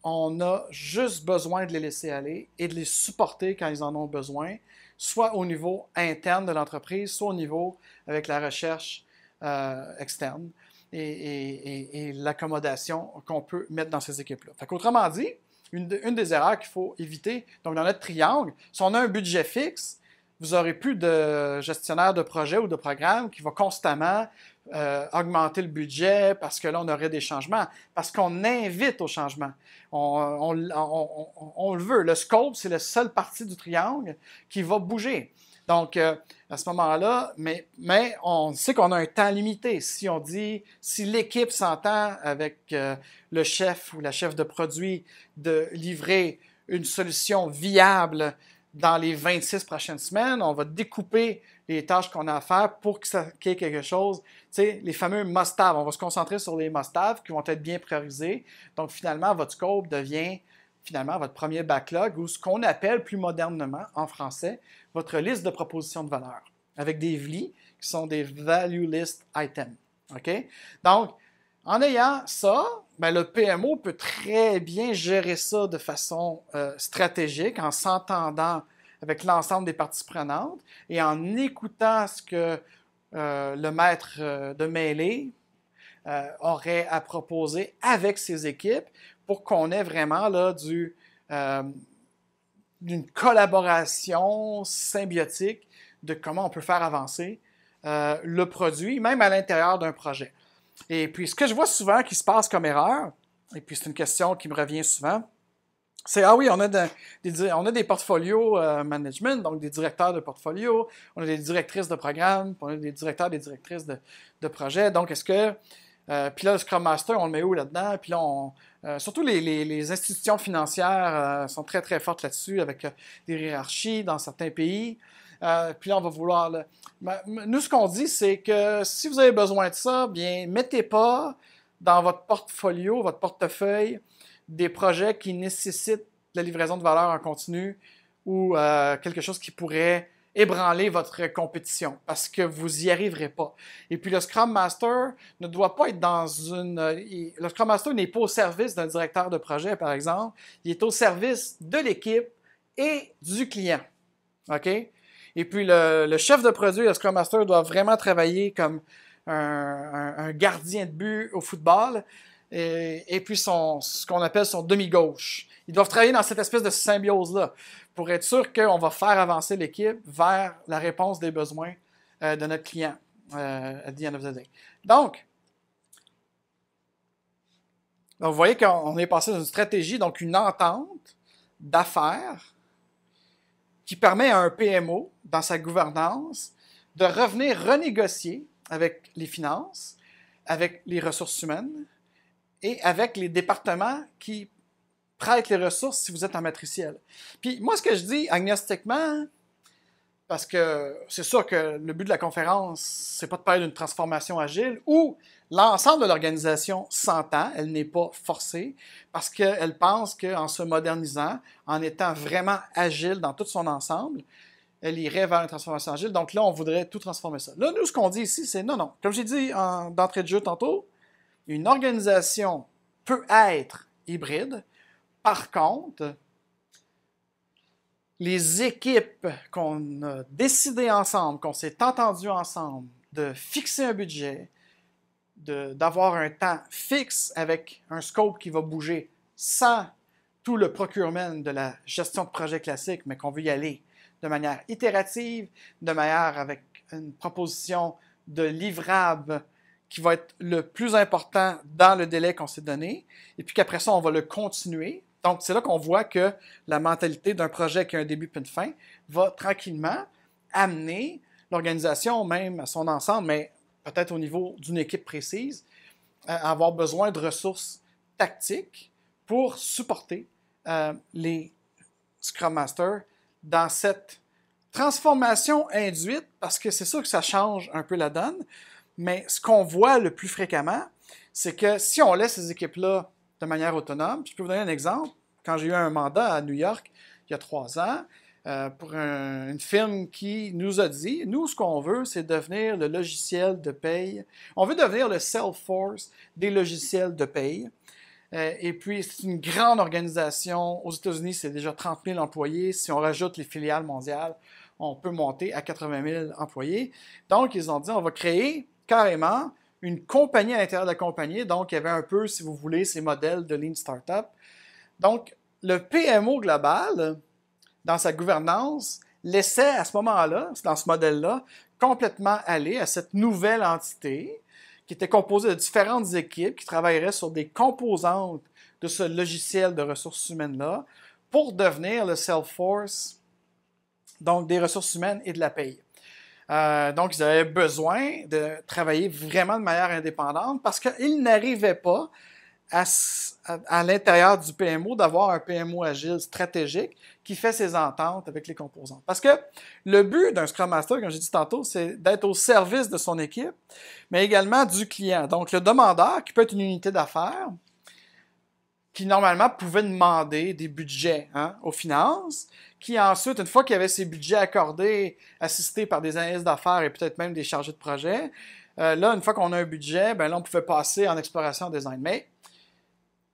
on a juste besoin de les laisser aller et de les supporter quand ils en ont besoin soit au niveau interne de l'entreprise, soit au niveau avec la recherche euh, externe et, l'accommodation qu'on peut mettre dans ces équipes-là. Autrement dit, une, une, des erreurs qu'il faut éviter, donc dans notre triangle, si on a un budget fixe, vous n'aurez plus de gestionnaire de projet ou de programme qui va constamment euh, augmenter le budget parce que là, on aurait des changements, parce qu'on invite au changement. On, le veut. Le scope, c'est la seule partie du triangle qui va bouger. Donc, euh, à ce moment-là, mais, mais, on sait qu'on a un temps limité. Si on dit, si l'équipe s'entend avec euh, le chef ou la chef de produit de livrer une solution viable dans les 26 prochaines semaines, on va découper les tâches qu'on a à faire pour que ça ait quelque chose. Tu sais, les fameux must-have. On va se concentrer sur les must-have qui vont être bien priorisés. Donc, finalement, votre scope devient finalement votre premier backlog ou ce qu'on appelle plus modernement en français votre liste de propositions de valeur avec des VLI qui sont des value list items. OK? Donc, en ayant ça, ben, le PMO peut très bien gérer ça de façon euh, stratégique en s'entendant avec l'ensemble des parties prenantes et en écoutant ce que euh, le maître euh, de mêlée aurait à proposer avec ses équipes pour qu'on ait vraiment là, du, d'une collaboration symbiotique de comment on peut faire avancer le produit, même à l'intérieur d'un projet. Et puis, ce que je vois souvent qui se passe comme erreur, et puis c'est une question qui me revient souvent, c'est ah oui, on a, des, on a des portfolios euh, management, donc des directeurs de portfolio, on a des directrices de programme, on a des directeurs, des directrices de, projets. Donc, est-ce que. Euh, puis là, le Scrum Master, on le met où là-dedans? Puis là, on, euh, surtout les, les, institutions financières sont très, très fortes là-dessus, avec des hiérarchies dans certains pays. Euh, puis là, on va vouloir. nous, ce qu'on dit, c'est que si vous avez besoin de ça, bien, mettez pas dans votre portfolio, votre portefeuille, des projets qui nécessitent la livraison de valeur en continu ou euh, quelque chose qui pourrait ébranler votre compétition parce que vous n'y arriverez pas. Et puis le Scrum Master ne doit pas être dans une... Euh, le Scrum Master n'est pas au service d'un directeur de projet, par exemple. Il est au service de l'équipe et du client. OK? Et puis le, chef de produit le Scrum Master doit vraiment travailler comme un, gardien de but au football. Et, puis son, ce qu'on appelle son demi-gauche. Ils doivent travailler dans cette espèce de symbiose-là pour être sûr qu'on va faire avancer l'équipe vers la réponse des besoins euh, de notre client euh, at of Donc, donc vous voyez qu'on est passé d'une stratégie, donc une entente d'affaires qui permet à un PMO, dans sa gouvernance, de revenir renégocier avec les finances, avec les ressources humaines et avec les départements qui prêtent les ressources si vous êtes en matriciel. Puis moi, ce que je dis agnostiquement, parce que c'est sûr que le but de la conférence, c'est pas de parler d'une transformation agile ou L'ensemble de l'organisation s'entend, elle n'est pas forcée, parce qu'elle pense qu'en se modernisant, en étant vraiment agile dans tout son ensemble, elle irait vers une transformation agile. Donc là, on voudrait tout transformer ça. Là, nous, ce qu'on dit ici, c'est non, non. Comme j'ai dit d'entrée de jeu tantôt, une organisation peut être hybride. Par contre, les équipes qu'on a décidées ensemble, qu'on s'est entendues ensemble de fixer un budget, d'avoir un temps fixe avec un scope qui va bouger sans tout le procurement de la gestion de projet classique, mais qu'on veut y aller de manière itérative, de manière avec une proposition de livrable qui va être le plus important dans le délai qu'on s'est donné, et puis qu'après ça, on va le continuer. Donc, c'est là qu'on voit que la mentalité d'un projet qui a un début puis une fin va tranquillement amener l'organisation, même à son ensemble, mais peut-être au niveau d'une équipe précise, avoir besoin de ressources tactiques pour supporter euh, les Scrum Masters dans cette transformation induite, parce que c'est sûr que ça change un peu la donne, mais ce qu'on voit le plus fréquemment, c'est que si on laisse ces équipes-là de manière autonome, je peux vous donner un exemple. Quand j'ai eu un mandat à New York il y a trois ans, euh, pour une firme qui nous a dit, nous, ce qu'on veut, c'est devenir le logiciel de paye. On veut devenir le Salesforce des logiciels de paye. Euh, et puis, c'est une grande organisation. Aux États-Unis, c'est déjà 30 000 employés. Si on rajoute les filiales mondiales, on peut monter à 80 000 employés. Donc, ils ont dit, on va créer carrément une compagnie à l'intérieur de la compagnie. Donc, il y avait un peu, si vous voulez, ces modèles de Lean Startup. Donc, le PMO global, dans sa gouvernance, laissait à ce moment-là, dans ce modèle-là, complètement aller à cette nouvelle entité qui était composée de différentes équipes qui travailleraient sur des composantes de ce logiciel de ressources humaines-là pour devenir le Salesforce, donc des ressources humaines et de la paye. Euh, donc, ils avaient besoin de travailler vraiment de manière indépendante parce qu'ils n'arrivaient pas à, l'intérieur du PMO d'avoir un PMO agile stratégique qui fait ses ententes avec les composants Parce que le but d'un Scrum Master, comme j'ai dit tantôt, c'est d'être au service de son équipe, mais également du client. Donc, le demandeur, qui peut être une unité d'affaires, qui normalement pouvait demander des budgets hein, aux finances, qui ensuite, une fois qu'il avait ses budgets accordés, assistés par des analystes d'affaires et peut-être même des chargés de projet, euh, là, une fois qu'on a un budget, ben là, on pouvait passer en exploration design. Mais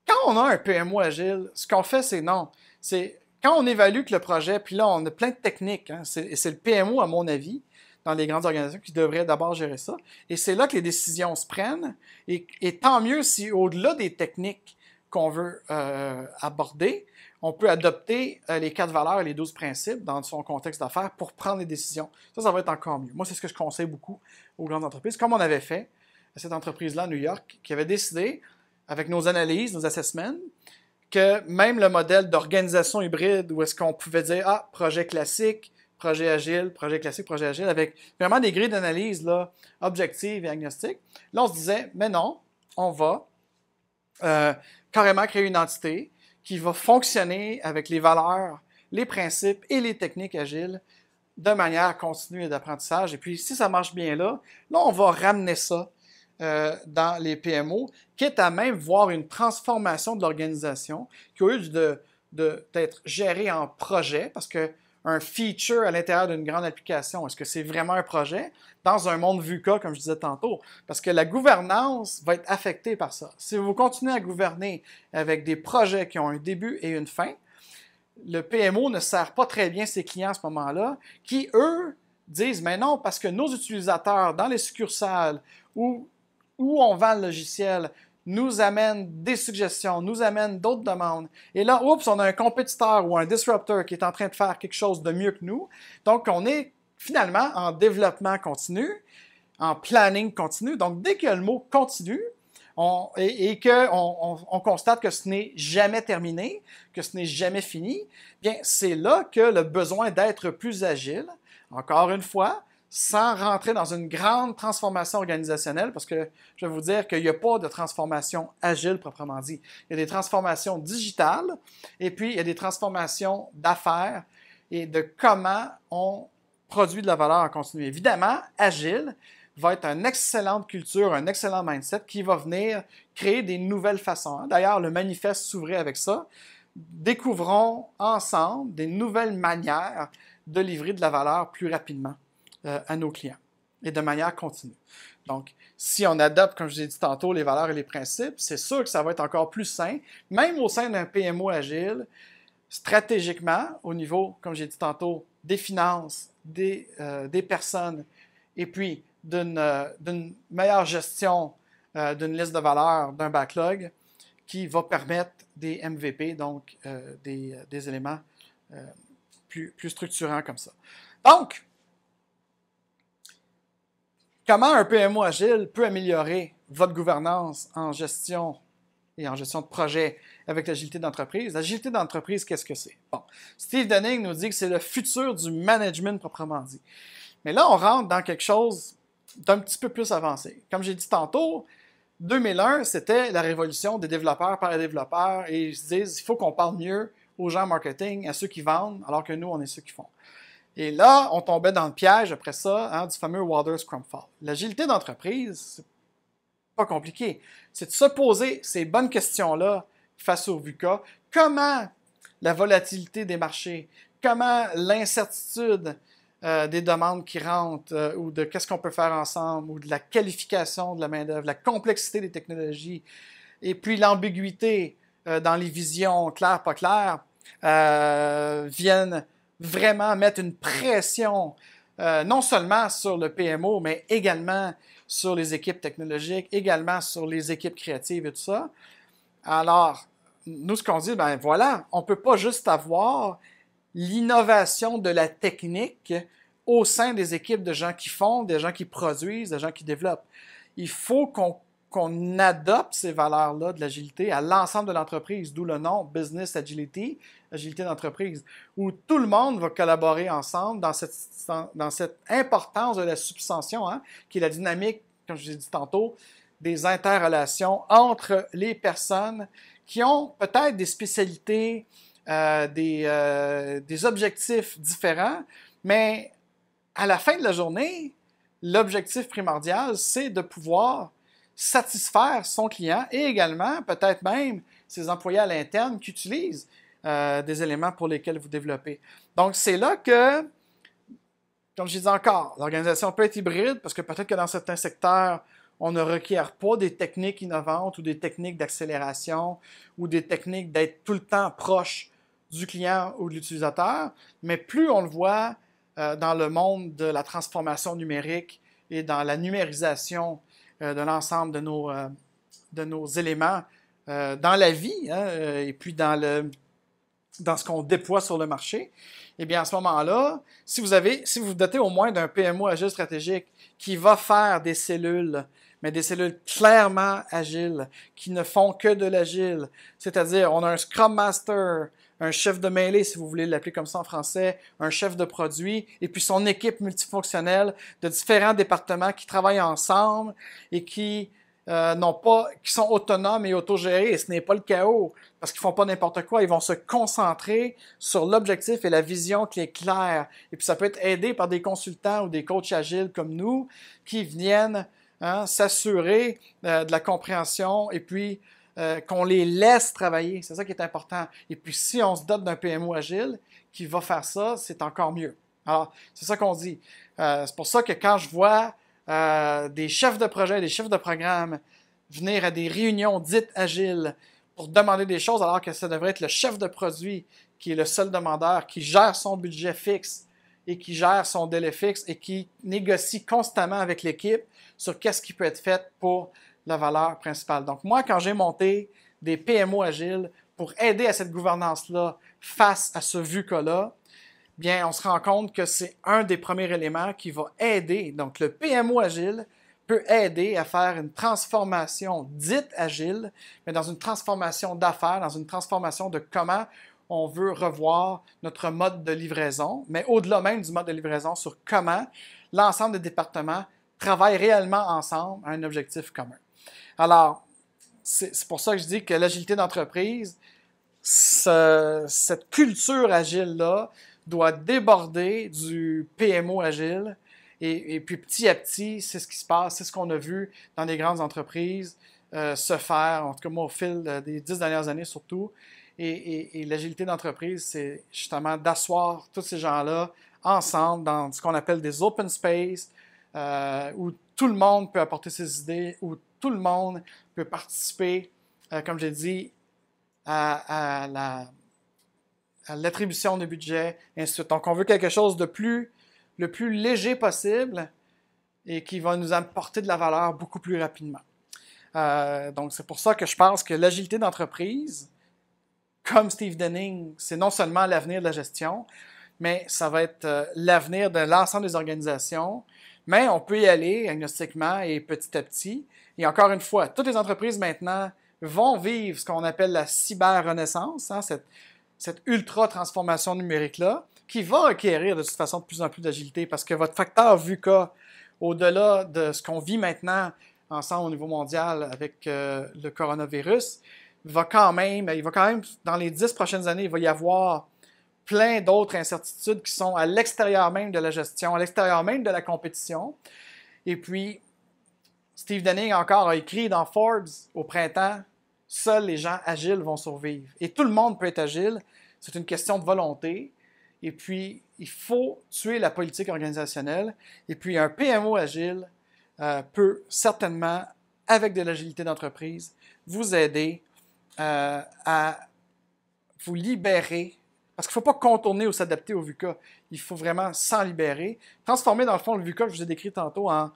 quand on a un PMO agile, ce qu'on fait, c'est non. C'est quand on évalue que le projet, puis là, on a plein de techniques, hein, et c'est le PMO, à mon avis, dans les grandes organisations qui devraient d'abord gérer ça. Et c'est là que les décisions se prennent. Et, tant mieux si, au-delà des techniques qu'on veut euh, aborder, on peut adopter euh, les quatre valeurs et les douze principes dans son contexte d'affaires pour prendre des décisions. Ça, ça va être encore mieux. Moi, c'est ce que je conseille beaucoup aux grandes entreprises, comme on avait fait à cette entreprise-là à New York, qui avait décidé, avec nos analyses, nos assessments, que même le modèle d'organisation hybride, où est-ce qu'on pouvait dire, ah, projet classique, projet agile, projet classique, projet agile, avec vraiment des grilles d'analyse objectives et agnostiques, là, on se disait, mais non, on va euh, carrément créer une entité qui va fonctionner avec les valeurs, les principes et les techniques agiles de manière continue d'apprentissage. Et puis, si ça marche bien là, là, on va ramener ça euh, dans les PMO, qui est à même voir une transformation de l'organisation qui, au lieu d'être de, gérée en projet, parce que un feature à l'intérieur d'une grande application, est-ce que c'est vraiment un projet? Dans un monde VUCA, comme je disais tantôt, parce que la gouvernance va être affectée par ça. Si vous continuez à gouverner avec des projets qui ont un début et une fin, le PMO ne sert pas très bien ses clients à ce moment-là, qui, eux, disent, mais non, parce que nos utilisateurs dans les succursales ou où on vend le logiciel nous amène des suggestions, nous amène d'autres demandes. Et là, oups, on a un compétiteur ou un disrupteur qui est en train de faire quelque chose de mieux que nous. Donc, on est finalement en développement continu, en planning continu. Donc, dès que le mot continue et, qu'on constate que ce n'est jamais terminé, que ce n'est jamais fini, bien, c'est là que le besoin d'être plus agile, encore une fois, sans rentrer dans une grande transformation organisationnelle, parce que je vais vous dire qu'il n'y a pas de transformation agile proprement dit. Il y a des transformations digitales et puis il y a des transformations d'affaires et de comment on produit de la valeur en continu. Évidemment, agile va être une excellente culture, un excellent mindset qui va venir créer des nouvelles façons. Hein. D'ailleurs, le manifeste s'ouvrait avec ça. Découvrons ensemble des nouvelles manières de livrer de la valeur plus rapidement. Euh, à nos clients et de manière continue. Donc, si on adopte, comme je vous ai dit tantôt, les valeurs et les principes, c'est sûr que ça va être encore plus sain, même au sein d'un PMO agile, stratégiquement, au niveau, comme j'ai dit tantôt, des finances, des, euh, des personnes, et puis d'une euh, meilleure gestion d'une liste de valeurs, d'un backlog, qui va permettre des MVP, donc des, éléments plus, plus structurants comme ça. Donc, Comment un PMO agile peut améliorer votre gouvernance en gestion et en gestion de projet avec l'agilité d'entreprise? L'agilité d'entreprise, qu'est-ce que c'est? Bon, Steve Denning nous dit que c'est le futur du management proprement dit. Mais là, on rentre dans quelque chose d'un petit peu plus avancé. Comme j'ai dit tantôt, 2001, c'était la révolution des développeurs par les développeurs et ils se disent il faut qu'on parle mieux aux gens marketing, à ceux qui vendent, alors que nous, on est ceux qui font. Et là, on tombait dans le piège après ça hein, du fameux Waters fall ». L'agilité d'entreprise, c'est pas compliqué. C'est de se poser ces bonnes questions-là face au VUCA. Comment la volatilité des marchés, comment l'incertitude euh, des demandes qui rentrent euh, ou de qu'est-ce qu'on peut faire ensemble ou de la qualification de la main-d'œuvre, la complexité des technologies et puis l'ambiguïté euh, dans les visions claires, pas claires, viennent vraiment mettre une pression euh, non seulement sur le PMO, mais également sur les équipes technologiques, également sur les équipes créatives et tout ça. Alors, nous, ce qu'on dit, ben voilà, on ne peut pas juste avoir l'innovation de la technique au sein des équipes de gens qui font, des gens qui produisent, des gens qui développent. Il faut qu'on qu'on adopte ces valeurs-là de l'agilité à l'ensemble de l'entreprise, d'où le nom Business Agility, agilité d'entreprise, où tout le monde va collaborer ensemble dans cette, dans cette importance de la substantion, hein, qui est la dynamique, comme je ai dit tantôt, des interrelations entre les personnes qui ont peut-être des spécialités, euh, des, euh, des objectifs différents, mais à la fin de la journée, l'objectif primordial, c'est de pouvoir satisfaire son client et également peut-être même ses employés à l'interne qui utilisent euh, des éléments pour lesquels vous développez. Donc c'est là que, comme je disais encore, l'organisation peut être hybride parce que peut-être que dans certains secteurs, on ne requiert pas des techniques innovantes ou des techniques d'accélération ou des techniques d'être tout le temps proche du client ou de l'utilisateur, mais plus on le voit euh, dans le monde de la transformation numérique et dans la numérisation euh, de l'ensemble de nos, euh, de nos éléments euh, dans la vie hein, et puis dans, le, dans ce qu'on déploie sur le marché, eh bien, à ce moment-là, si vous avez, si vous, vous dotez au moins d'un PMO agile stratégique qui va faire des cellules, mais des cellules clairement agiles, qui ne font que de l'agile, c'est-à-dire on a un Scrum Master, un chef de mêlée, si vous voulez l'appeler comme ça en français, un chef de produit, et puis son équipe multifonctionnelle de différents départements qui travaillent ensemble et qui euh, pas, qui sont autonomes et autogérés, et ce n'est pas le chaos, parce qu'ils font pas n'importe quoi, ils vont se concentrer sur l'objectif et la vision qui est claire. Et puis ça peut être aidé par des consultants ou des coachs agiles comme nous qui viennent hein, s'assurer euh, de la compréhension et puis euh, qu'on les laisse travailler. C'est ça qui est important. Et puis, si on se dote d'un PMO agile qui va faire ça, c'est encore mieux. Alors, c'est ça qu'on dit. Euh, c'est pour ça que quand je vois euh, des chefs de projet, des chefs de programme venir à des réunions dites agiles pour demander des choses, alors que ça devrait être le chef de produit qui est le seul demandeur, qui gère son budget fixe et qui gère son délai fixe et qui négocie constamment avec l'équipe sur qu'est-ce qui peut être fait pour la valeur principale. Donc, moi, quand j'ai monté des PMO agiles pour aider à cette gouvernance-là face à ce VUCA-là, bien, on se rend compte que c'est un des premiers éléments qui va aider. Donc, le PMO agile peut aider à faire une transformation dite agile, mais dans une transformation d'affaires, dans une transformation de comment on veut revoir notre mode de livraison, mais au-delà même du mode de livraison, sur comment l'ensemble des départements travaillent réellement ensemble à un objectif commun. Alors, c'est pour ça que je dis que l'agilité d'entreprise, cette culture agile-là doit déborder du PMO agile. Et, puis petit à petit, c'est ce qui se passe, c'est ce qu'on a vu dans les grandes entreprises euh, se faire, en tout cas moi au fil euh, des dix dernières années surtout. Et, l'agilité d'entreprise, c'est justement d'asseoir tous ces gens-là ensemble dans ce qu'on appelle des open space, euh, où tout le monde peut apporter ses idées, ou tout le monde peut participer, euh, comme j'ai dit, à, l'attribution de budget, et ainsi de suite. Donc, on veut quelque chose de plus, le plus léger possible et qui va nous apporter de la valeur beaucoup plus rapidement. Euh, donc, c'est pour ça que je pense que l'agilité d'entreprise, comme Steve Denning, c'est non seulement l'avenir de la gestion, mais ça va être euh, l'avenir de l'ensemble des organisations mais on peut y aller agnostiquement et petit à petit. Et encore une fois, toutes les entreprises maintenant vont vivre ce qu'on appelle la cyber-renaissance, hein, cette, ultra-transformation numérique-là, qui va acquérir de toute façon de plus en plus d'agilité parce que votre facteur VUCA, au-delà de ce qu'on vit maintenant ensemble au niveau mondial avec euh, le coronavirus, va quand même, il va quand même, dans les dix prochaines années, il va y avoir plein d'autres incertitudes qui sont à l'extérieur même de la gestion, à l'extérieur même de la compétition. Et puis, Steve Denning encore a écrit dans Forbes au printemps, seuls les gens agiles vont survivre. Et tout le monde peut être agile, c'est une question de volonté. Et puis, il faut tuer la politique organisationnelle. Et puis, un PMO agile euh, peut certainement, avec de l'agilité d'entreprise, vous aider euh, à vous libérer parce qu'il ne faut pas contourner ou s'adapter au VUCA. Il faut vraiment s'en libérer. Transformer, dans le fond, le VUCA, que je vous ai décrit tantôt, en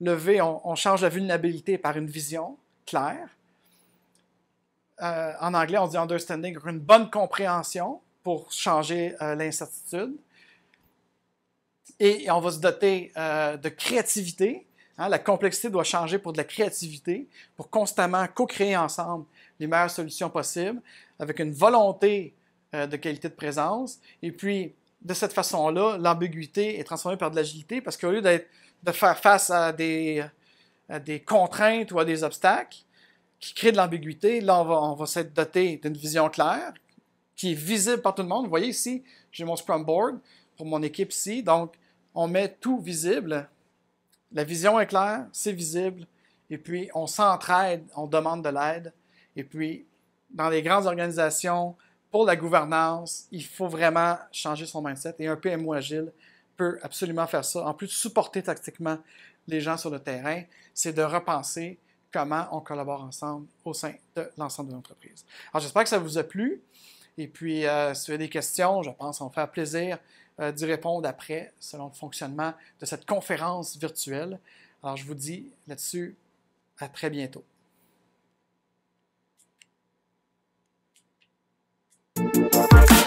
lever, on, change la vulnérabilité par une vision claire. Euh, en anglais, on dit understanding, une bonne compréhension pour changer euh, l'incertitude. Et, on va se doter euh, de créativité. Hein, la complexité doit changer pour de la créativité, pour constamment co-créer ensemble les meilleures solutions possibles, avec une volonté euh, de qualité de présence. Et puis, de cette façon-là, l'ambiguïté est transformée par de l'agilité parce qu'au lieu de faire face à des, contraintes ou à des obstacles qui créent de l'ambiguïté, là, on va, on va s'être doté d'une vision claire qui est visible par tout le monde. Vous voyez ici, j'ai mon Scrum Board pour mon équipe ici. Donc, on met tout visible. La vision est claire, c'est visible. Et puis, on s'entraide, on demande de l'aide. Et puis, dans les grandes organisations, pour la gouvernance, il faut vraiment changer son mindset et un PMO agile peut absolument faire ça. En plus de supporter tactiquement les gens sur le terrain, c'est de repenser comment on collabore ensemble au sein de l'ensemble de l'entreprise. Alors j'espère que ça vous a plu. Et puis, euh, si vous avez des questions, je pense va faire plaisir euh, d'y répondre après, selon le fonctionnement de cette conférence virtuelle. Alors je vous dis là-dessus, à très bientôt. Bye.